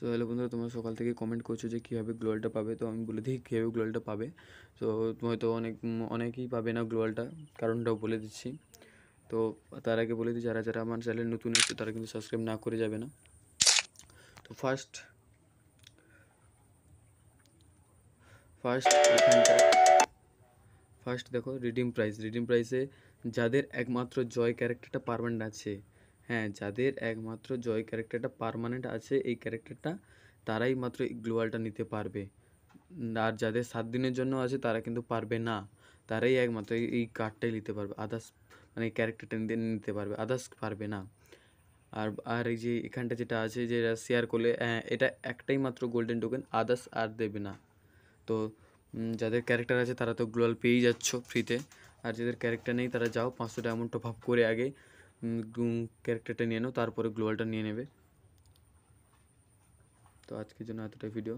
তো হ্যালো বন্ধুরা তোমরা সকাল থেকে কমেন্ট করছো যে কীভাবে গ্লোয়ালটা পাবে তো আমি বলে দিই কীভাবে গ্লোয়ালটা পাবে তো হয়তো অনেক অনেকেই পাবে না গ্লোয়ালটা কারণটাও বলে দিচ্ছি তো তার আগে বলে দিই যারা যারা আমার চ্যানেল নতুন এসছে তারা কিন্তু সাবস্ক্রাইব না করে যাবে না তো ফার্স্ট ফার্স্ট ফার্স্ট দেখো রিডিম প্রাইস রিডিম প্রাইসে যাদের একমাত্র জয় ক্যারেক্টারটা পারমানেন্ট আছে হ্যাঁ যাদের একমাত্র জয় ক্যারেক্টারটা পারমানেন্ট আছে এই ক্যারেক্টারটা তারাই মাত্র গ্লোয়ালটা নিতে পারবে আর যাদের সাত দিনের জন্য আছে তারা কিন্তু পারবে না তারাই একমাত্র এই কার্ডটাই নিতে পারবে আদার্স মানে ক্যারেক্টারটা নিতে পারবে আদার্স পারবে না আর আর এই যে এখানটা যেটা আছে যেটা শেয়ার করলে হ্যাঁ, এটা একটাই মাত্র গোল্ডেন টোকেন আদার্স আর দেবে না তো যাদের ক্যারেক্টার আছে তারা তো গ্লোয়াল পেয়েই যাচ্ছ ফ্রিতে আর যাদের ক্যারেক্টার নেই তারা যাও পাঁচশো ডায়মন্ড টপ আপ করে আগে ক্যারেক্টারটা নিয়ে নাও তারপরে গ্লোবালটা নিয়ে নেবে তো আজকের জন্য এতটাই ভিডিও